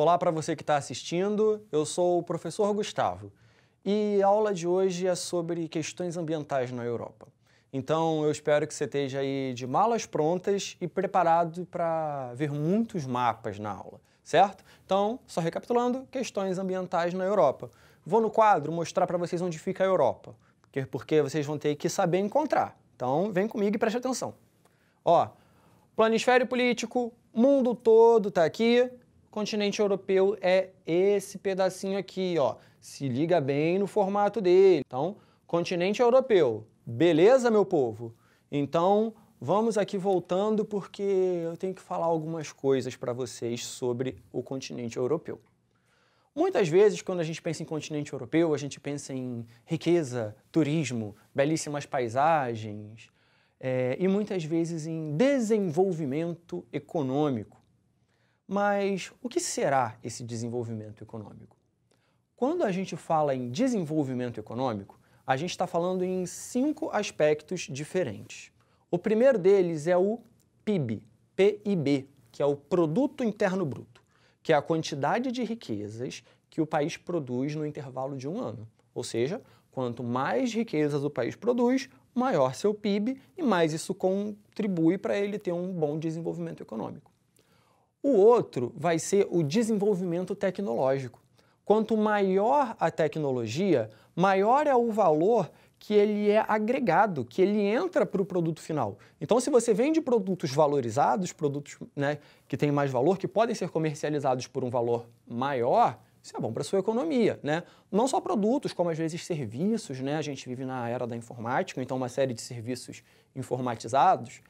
Olá para você que está assistindo, eu sou o professor Gustavo e a aula de hoje é sobre questões ambientais na Europa. Então eu espero que você esteja aí de malas prontas e preparado para ver muitos mapas na aula, certo? Então, só recapitulando, questões ambientais na Europa. Vou no quadro mostrar para vocês onde fica a Europa, porque vocês vão ter que saber encontrar. Então vem comigo e preste atenção. Ó, planisfério político, mundo todo está aqui, continente europeu é esse pedacinho aqui, ó. Se liga bem no formato dele. Então, continente europeu. Beleza, meu povo? Então, vamos aqui voltando porque eu tenho que falar algumas coisas para vocês sobre o continente europeu. Muitas vezes, quando a gente pensa em continente europeu, a gente pensa em riqueza, turismo, belíssimas paisagens é, e muitas vezes em desenvolvimento econômico. Mas o que será esse desenvolvimento econômico? Quando a gente fala em desenvolvimento econômico, a gente está falando em cinco aspectos diferentes. O primeiro deles é o PIB, PIB, que é o Produto Interno Bruto, que é a quantidade de riquezas que o país produz no intervalo de um ano. Ou seja, quanto mais riquezas o país produz, maior seu PIB e mais isso contribui para ele ter um bom desenvolvimento econômico. O outro vai ser o desenvolvimento tecnológico. Quanto maior a tecnologia, maior é o valor que ele é agregado, que ele entra para o produto final. Então, se você vende produtos valorizados, produtos né, que têm mais valor, que podem ser comercializados por um valor maior, isso é bom para a sua economia, né? Não só produtos, como às vezes serviços, né? A gente vive na era da informática, então uma série de serviços informatizados.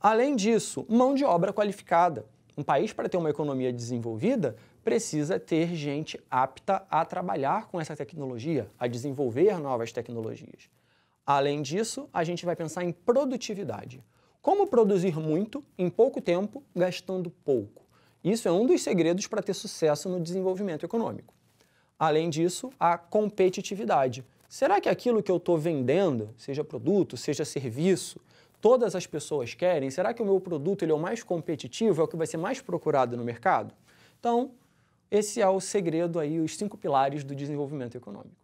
Além disso, mão de obra qualificada. Um país, para ter uma economia desenvolvida, precisa ter gente apta a trabalhar com essa tecnologia, a desenvolver novas tecnologias. Além disso, a gente vai pensar em produtividade. Como produzir muito em pouco tempo, gastando pouco? Isso é um dos segredos para ter sucesso no desenvolvimento econômico. Além disso, a competitividade. Será que aquilo que eu estou vendendo, seja produto, seja serviço, todas as pessoas querem? Será que o meu produto ele é o mais competitivo, é o que vai ser mais procurado no mercado? Então, esse é o segredo aí, os cinco pilares do desenvolvimento econômico.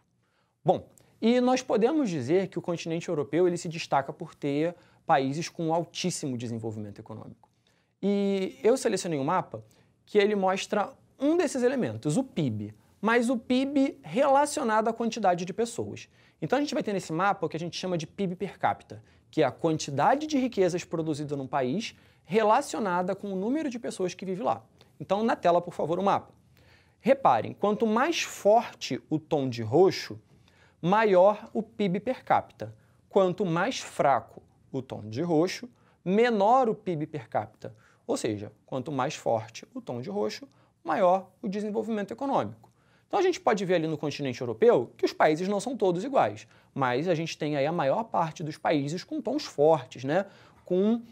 Bom, e nós podemos dizer que o continente europeu ele se destaca por ter países com altíssimo desenvolvimento econômico. E eu selecionei um mapa que ele mostra um desses elementos, o PIB, mas o PIB relacionado à quantidade de pessoas. Então a gente vai ter nesse mapa o que a gente chama de PIB per capita, que é a quantidade de riquezas produzida num país relacionada com o número de pessoas que vive lá. Então, na tela, por favor, o mapa. Reparem, quanto mais forte o tom de roxo, maior o PIB per capita. Quanto mais fraco o tom de roxo, menor o PIB per capita. Ou seja, quanto mais forte o tom de roxo, maior o desenvolvimento econômico. Então a gente pode ver ali no continente europeu que os países não são todos iguais, mas a gente tem aí a maior parte dos países com tons fortes, né? Com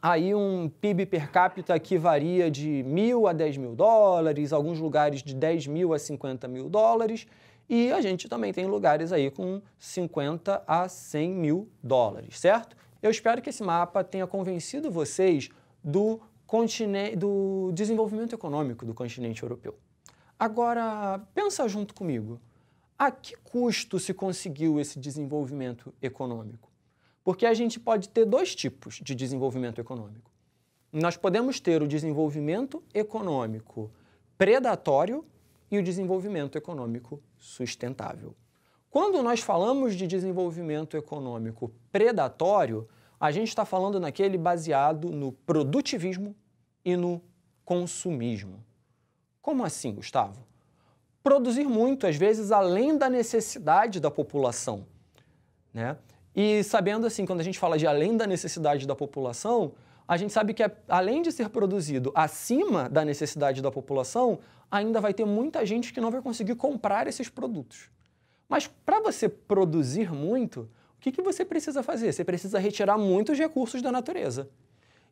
aí um PIB per capita que varia de mil a dez mil dólares, alguns lugares de dez mil a cinquenta mil dólares, e a gente também tem lugares aí com 50 a cem mil dólares, certo? Eu espero que esse mapa tenha convencido vocês do, continente, do desenvolvimento econômico do continente europeu. Agora, pensa junto comigo. A que custo se conseguiu esse desenvolvimento econômico? Porque a gente pode ter dois tipos de desenvolvimento econômico. Nós podemos ter o desenvolvimento econômico predatório e o desenvolvimento econômico sustentável. Quando nós falamos de desenvolvimento econômico predatório, a gente está falando naquele baseado no produtivismo e no consumismo. Como assim, Gustavo? Produzir muito, às vezes além da necessidade da população. Né? E sabendo assim, quando a gente fala de além da necessidade da população, a gente sabe que é, além de ser produzido acima da necessidade da população, ainda vai ter muita gente que não vai conseguir comprar esses produtos. Mas para você produzir muito, o que, que você precisa fazer? Você precisa retirar muitos recursos da natureza.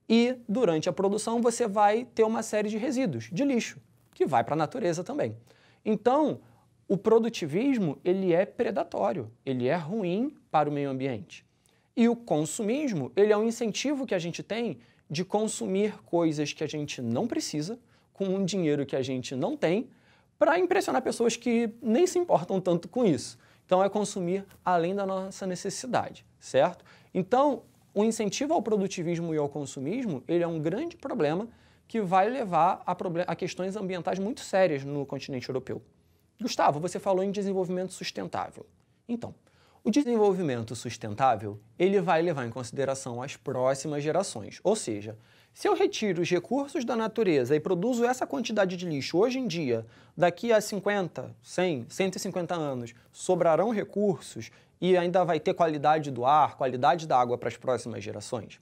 E durante a produção você vai ter uma série de resíduos, de lixo que vai para a natureza também. Então, o produtivismo ele é predatório, ele é ruim para o meio ambiente. E o consumismo ele é um incentivo que a gente tem de consumir coisas que a gente não precisa, com um dinheiro que a gente não tem, para impressionar pessoas que nem se importam tanto com isso. Então, é consumir além da nossa necessidade, certo? Então, o incentivo ao produtivismo e ao consumismo ele é um grande problema que vai levar a, a questões ambientais muito sérias no continente europeu. Gustavo, você falou em desenvolvimento sustentável. Então, o desenvolvimento sustentável, ele vai levar em consideração as próximas gerações, ou seja, se eu retiro os recursos da natureza e produzo essa quantidade de lixo hoje em dia, daqui a 50, 100, 150 anos, sobrarão recursos e ainda vai ter qualidade do ar, qualidade da água para as próximas gerações?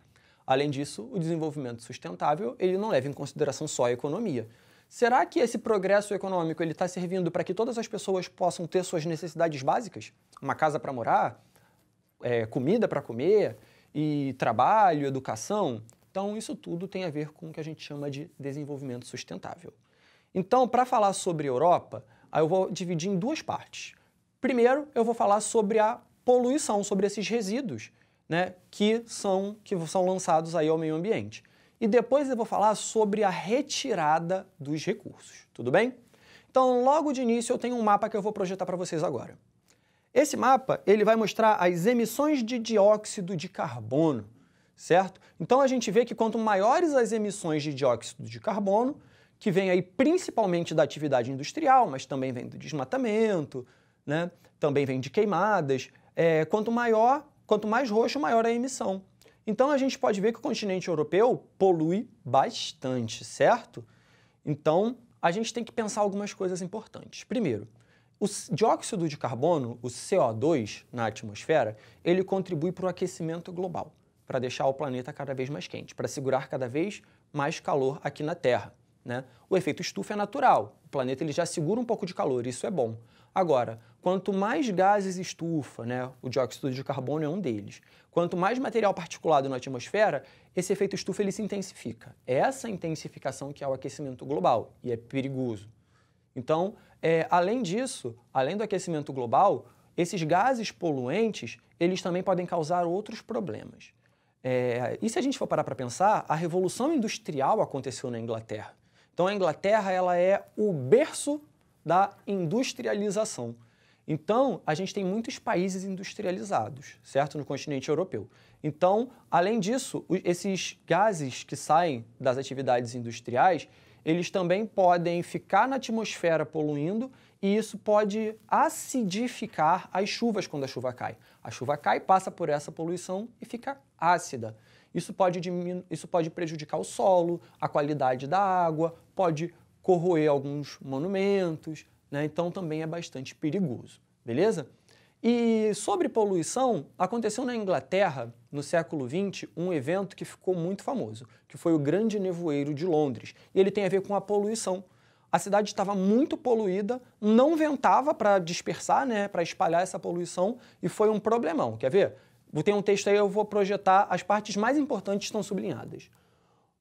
Além disso, o desenvolvimento sustentável ele não leva em consideração só a economia. Será que esse progresso econômico ele está servindo para que todas as pessoas possam ter suas necessidades básicas? Uma casa para morar, é, comida para comer e trabalho, educação? Então, isso tudo tem a ver com o que a gente chama de desenvolvimento sustentável. Então, para falar sobre Europa, eu vou dividir em duas partes. Primeiro, eu vou falar sobre a poluição, sobre esses resíduos né, que, são, que são lançados aí ao meio ambiente. E depois eu vou falar sobre a retirada dos recursos, tudo bem? Então, logo de início, eu tenho um mapa que eu vou projetar para vocês agora. Esse mapa ele vai mostrar as emissões de dióxido de carbono, certo? Então a gente vê que quanto maiores as emissões de dióxido de carbono, que vem aí principalmente da atividade industrial, mas também vem do desmatamento, né? também vem de queimadas, é, quanto maior Quanto mais roxo, maior a emissão. Então a gente pode ver que o continente europeu polui bastante, certo? Então a gente tem que pensar algumas coisas importantes. Primeiro, o dióxido de carbono, o CO2, na atmosfera, ele contribui para o aquecimento global, para deixar o planeta cada vez mais quente, para segurar cada vez mais calor aqui na Terra. Né? O efeito estufa é natural, o planeta ele já segura um pouco de calor, isso é bom. Agora, Quanto mais gases estufa, né, o dióxido de carbono é um deles, quanto mais material particulado na atmosfera, esse efeito estufa ele se intensifica. É essa intensificação que é o aquecimento global e é perigoso. Então, é, além disso, além do aquecimento global, esses gases poluentes eles também podem causar outros problemas. É, e se a gente for parar para pensar, a revolução industrial aconteceu na Inglaterra. Então, a Inglaterra ela é o berço da industrialização. Então, a gente tem muitos países industrializados, certo? No continente europeu. Então, além disso, esses gases que saem das atividades industriais, eles também podem ficar na atmosfera poluindo e isso pode acidificar as chuvas quando a chuva cai. A chuva cai, passa por essa poluição e fica ácida. Isso pode, isso pode prejudicar o solo, a qualidade da água, pode corroer alguns monumentos, né? então também é bastante perigoso, beleza? E sobre poluição, aconteceu na Inglaterra, no século XX, um evento que ficou muito famoso, que foi o Grande Nevoeiro de Londres. E ele tem a ver com a poluição. A cidade estava muito poluída, não ventava para dispersar, né, para espalhar essa poluição, e foi um problemão. Quer ver? Tem um texto aí, eu vou projetar, as partes mais importantes estão sublinhadas.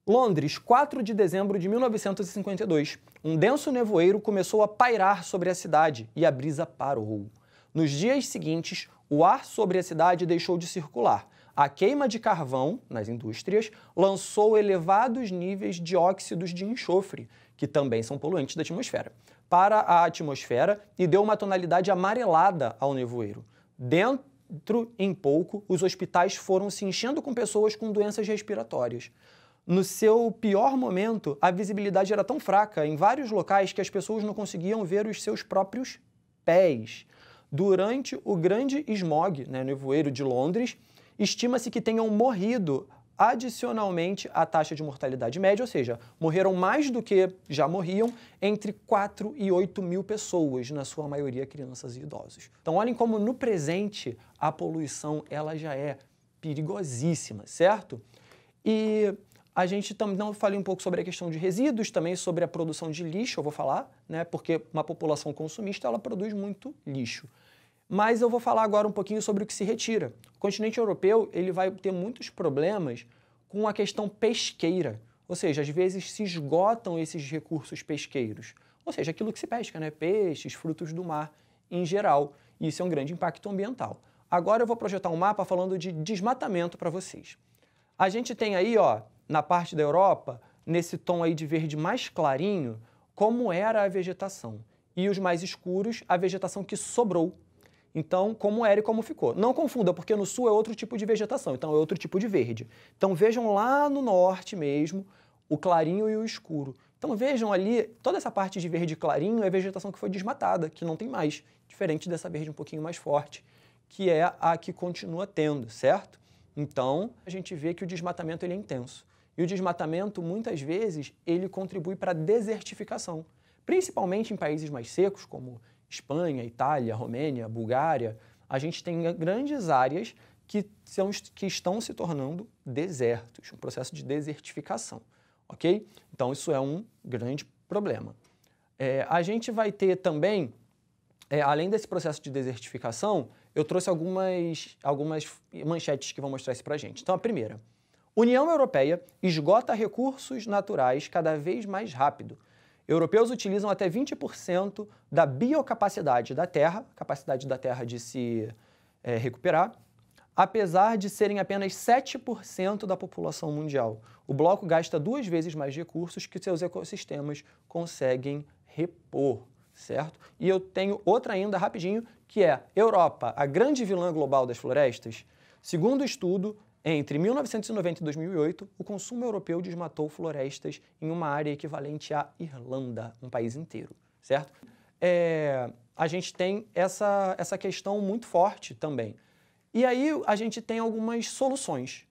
Londres, 4 de dezembro de 1952. Um denso nevoeiro começou a pairar sobre a cidade e a brisa parou. Nos dias seguintes, o ar sobre a cidade deixou de circular. A queima de carvão nas indústrias lançou elevados níveis de óxidos de enxofre, que também são poluentes da atmosfera, para a atmosfera e deu uma tonalidade amarelada ao nevoeiro. Dentro em pouco, os hospitais foram se enchendo com pessoas com doenças respiratórias no seu pior momento, a visibilidade era tão fraca em vários locais que as pessoas não conseguiam ver os seus próprios pés. Durante o grande smog, né, nevoeiro de Londres, estima-se que tenham morrido adicionalmente à taxa de mortalidade média, ou seja, morreram mais do que já morriam entre 4 e 8 mil pessoas, na sua maioria crianças e idosos. Então olhem como no presente a poluição ela já é perigosíssima, certo? E a gente também não falei um pouco sobre a questão de resíduos, também sobre a produção de lixo, eu vou falar, né? Porque uma população consumista ela produz muito lixo. Mas eu vou falar agora um pouquinho sobre o que se retira. O continente europeu ele vai ter muitos problemas com a questão pesqueira, ou seja, às vezes se esgotam esses recursos pesqueiros, ou seja, aquilo que se pesca, né? Peixes, frutos do mar em geral. Isso é um grande impacto ambiental. Agora eu vou projetar um mapa falando de desmatamento para vocês. A gente tem aí, ó, na parte da Europa, nesse tom aí de verde mais clarinho, como era a vegetação. E os mais escuros, a vegetação que sobrou. Então, como era e como ficou. Não confunda, porque no sul é outro tipo de vegetação, então é outro tipo de verde. Então vejam lá no norte mesmo o clarinho e o escuro. Então vejam ali, toda essa parte de verde clarinho é vegetação que foi desmatada, que não tem mais, diferente dessa verde um pouquinho mais forte, que é a que continua tendo, certo? Então, a gente vê que o desmatamento ele é intenso. E o desmatamento, muitas vezes, ele contribui para a desertificação, principalmente em países mais secos, como Espanha, Itália, Romênia, Bulgária. A gente tem grandes áreas que, são, que estão se tornando desertos, um processo de desertificação, ok? Então, isso é um grande problema. É, a gente vai ter também, é, além desse processo de desertificação, eu trouxe algumas, algumas manchetes que vão mostrar isso para gente. Então, a primeira, União Europeia esgota recursos naturais cada vez mais rápido. Europeus utilizam até 20% da biocapacidade da Terra, capacidade da Terra de se é, recuperar, apesar de serem apenas 7% da população mundial. O bloco gasta duas vezes mais recursos que seus ecossistemas conseguem repor, certo? E eu tenho outra ainda rapidinho, que é Europa, a grande vilã global das florestas. Segundo o estudo, entre 1990 e 2008, o consumo europeu desmatou florestas em uma área equivalente à Irlanda, um país inteiro, certo? É, a gente tem essa, essa questão muito forte também. E aí a gente tem algumas soluções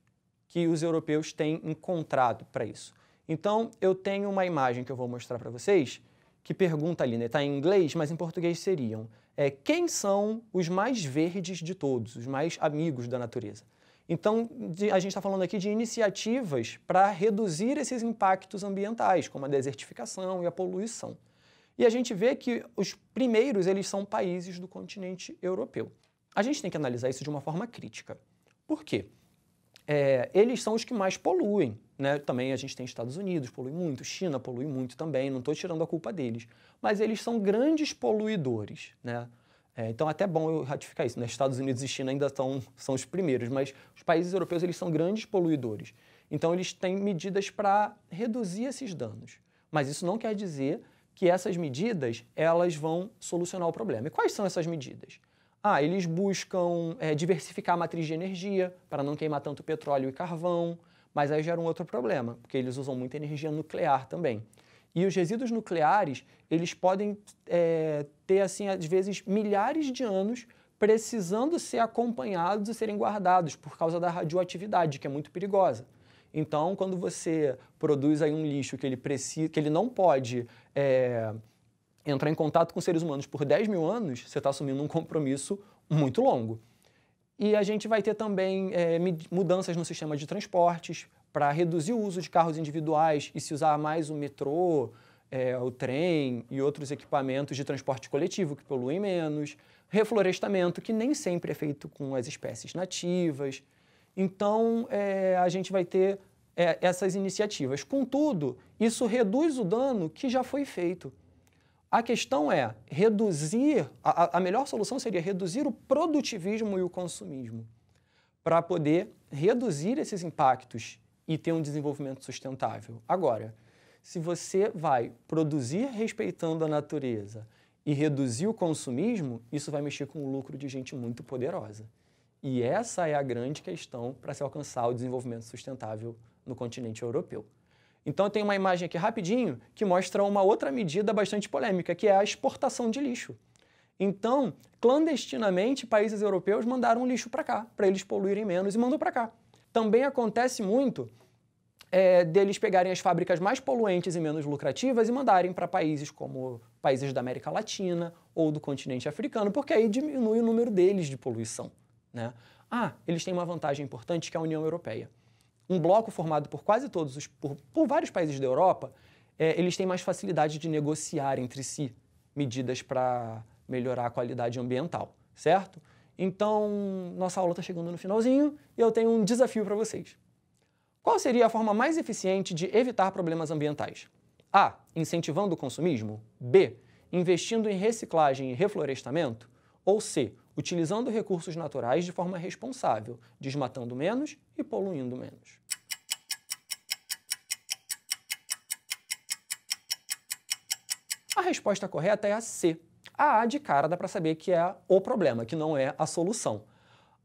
que os europeus têm encontrado para isso. Então, eu tenho uma imagem que eu vou mostrar para vocês, que pergunta ali, né? Está em inglês, mas em português seriam: é, quem são os mais verdes de todos, os mais amigos da natureza? Então, a gente está falando aqui de iniciativas para reduzir esses impactos ambientais, como a desertificação e a poluição. E a gente vê que os primeiros eles são países do continente europeu. A gente tem que analisar isso de uma forma crítica. Por quê? É, eles são os que mais poluem. Né? Também a gente tem Estados Unidos, polui muito, China polui muito também, não estou tirando a culpa deles. Mas eles são grandes poluidores. Né? É, então, até bom eu ratificar isso. Né? Estados Unidos e China ainda tão, são os primeiros, mas os países europeus eles são grandes poluidores. Então, eles têm medidas para reduzir esses danos. Mas isso não quer dizer que essas medidas elas vão solucionar o problema. E quais são essas medidas? Ah, eles buscam é, diversificar a matriz de energia para não queimar tanto petróleo e carvão, mas aí gera um outro problema, porque eles usam muita energia nuclear também. E os resíduos nucleares, eles podem é, ter, assim, às vezes, milhares de anos precisando ser acompanhados e serem guardados por causa da radioatividade, que é muito perigosa. Então, quando você produz aí um lixo que ele, precisa, que ele não pode é, entrar em contato com seres humanos por 10 mil anos, você está assumindo um compromisso muito longo. E a gente vai ter também é, mudanças no sistema de transportes, para reduzir o uso de carros individuais e se usar mais o metrô, é, o trem e outros equipamentos de transporte coletivo que poluem menos, reflorestamento, que nem sempre é feito com as espécies nativas. Então, é, a gente vai ter é, essas iniciativas. Contudo, isso reduz o dano que já foi feito. A questão é reduzir a, a melhor solução seria reduzir o produtivismo e o consumismo para poder reduzir esses impactos e ter um desenvolvimento sustentável. Agora, se você vai produzir respeitando a natureza e reduzir o consumismo, isso vai mexer com o lucro de gente muito poderosa. E essa é a grande questão para se alcançar o desenvolvimento sustentável no continente europeu. Então, tem uma imagem aqui rapidinho que mostra uma outra medida bastante polêmica, que é a exportação de lixo. Então, clandestinamente, países europeus mandaram lixo para cá, para eles poluírem menos, e mandou para cá. Também acontece muito é, deles pegarem as fábricas mais poluentes e menos lucrativas e mandarem para países como países da América Latina ou do continente africano, porque aí diminui o número deles de poluição. Né? Ah, eles têm uma vantagem importante que é a União Europeia. Um bloco formado por quase todos os, por, por vários países da Europa, é, eles têm mais facilidade de negociar entre si medidas para melhorar a qualidade ambiental, certo? Então, nossa aula está chegando no finalzinho e eu tenho um desafio para vocês. Qual seria a forma mais eficiente de evitar problemas ambientais? A. Incentivando o consumismo. B. Investindo em reciclagem e reflorestamento. Ou C. Utilizando recursos naturais de forma responsável, desmatando menos e poluindo menos. A resposta correta é a C, a A de cara dá para saber que é o problema, que não é a solução.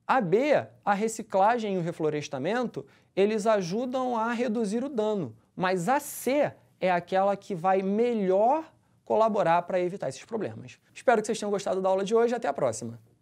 A B, a reciclagem e o reflorestamento, eles ajudam a reduzir o dano, mas a C é aquela que vai melhor colaborar para evitar esses problemas. Espero que vocês tenham gostado da aula de hoje. Até a próxima!